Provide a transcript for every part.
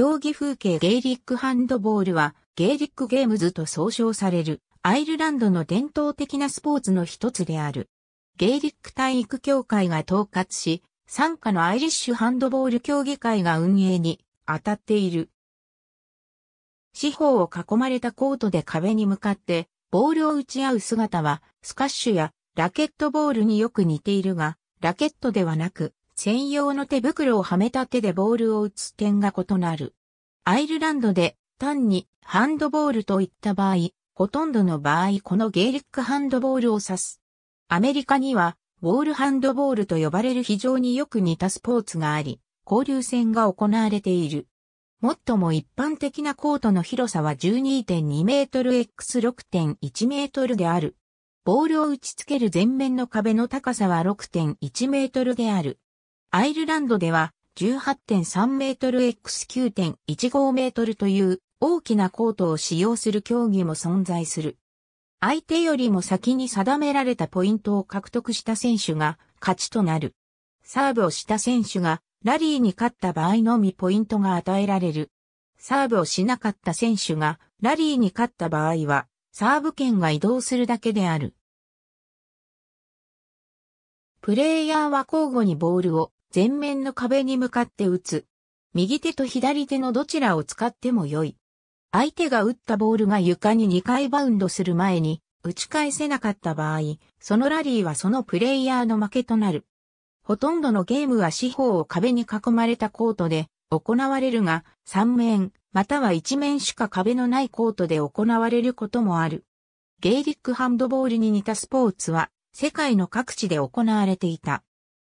競技風景ゲイリックハンドボールはゲイリックゲームズと総称されるアイルランドの伝統的なスポーツの一つである。ゲイリック体育協会が統括し、参加のアイリッシュハンドボール協議会が運営に当たっている。四方を囲まれたコートで壁に向かってボールを打ち合う姿はスカッシュやラケットボールによく似ているが、ラケットではなく専用の手袋をはめた手でボールを打つ点が異なる。アイルランドで単にハンドボールといった場合、ほとんどの場合このゲーリックハンドボールを指す。アメリカにはウォールハンドボールと呼ばれる非常によく似たスポーツがあり、交流戦が行われている。もっとも一般的なコートの広さは12.2メートル x6.1 メートルである。ボールを打ち付ける前面の壁の高さは6.1メートルである。アイルランドでは18.3メートル x 9.15メートルという大きなコートを使用する競技も存在する。相手よりも先に定められたポイントを獲得した選手が勝ちとなる。サーブをした選手がラリーに勝った場合のみポイントが与えられる。サーブをしなかった選手がラリーに勝った場合はサーブ権が移動するだけである。プレイヤーは交互にボールを前面の壁に向かって打つ。右手と左手のどちらを使っても良い。相手が打ったボールが床に2回バウンドする前に打ち返せなかった場合、そのラリーはそのプレイヤーの負けとなる。ほとんどのゲームは四方を壁に囲まれたコートで行われるが、3面、または1面しか壁のないコートで行われることもある。ゲイリックハンドボールに似たスポーツは世界の各地で行われていた。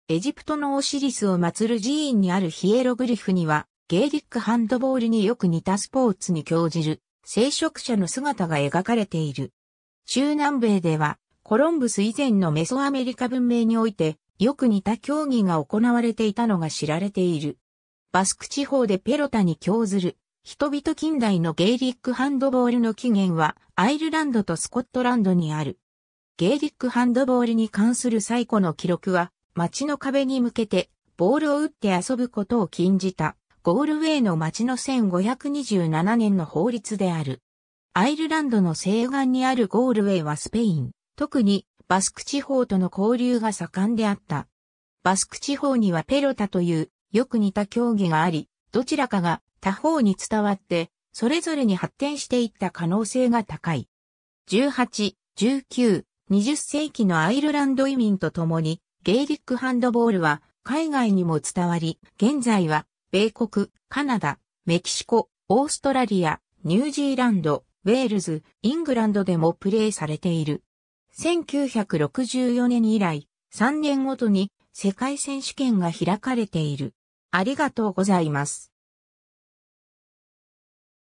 エジプトのオシリスを祀る寺院にあるヒエログリフには、ゲーリックハンドボールによく似たスポーツに興じる、聖職者の姿が描かれている。中南米では、コロンブス以前のメソアメリカ文明において、よく似た競技が行われていたのが知られている。バスク地方でペロタに興ずる、人々近代のゲーリックハンドボールの起源は、アイルランドとスコットランドにある。ゲーリックハンドボールに関する最古の記録は、街の壁に向けてボールを打って遊ぶことを禁じたゴールウェイの街の1527年の法律である。アイルランドの西岸にあるゴールウェイはスペイン、特にバスク地方との交流が盛んであった。バスク地方にはペロタというよく似た競技があり、どちらかが他方に伝わって、それぞれに発展していった可能性が高い。18、19、20世紀のアイルランド移民と共に、ゲーリックハンドボールは海外にも伝わり、現在は米国、カナダ、メキシコ、オーストラリア、ニュージーランド、ウェールズ、イングランドでもプレーされている。1964年以来、3年ごとに世界選手権が開かれている。ありがとうございます。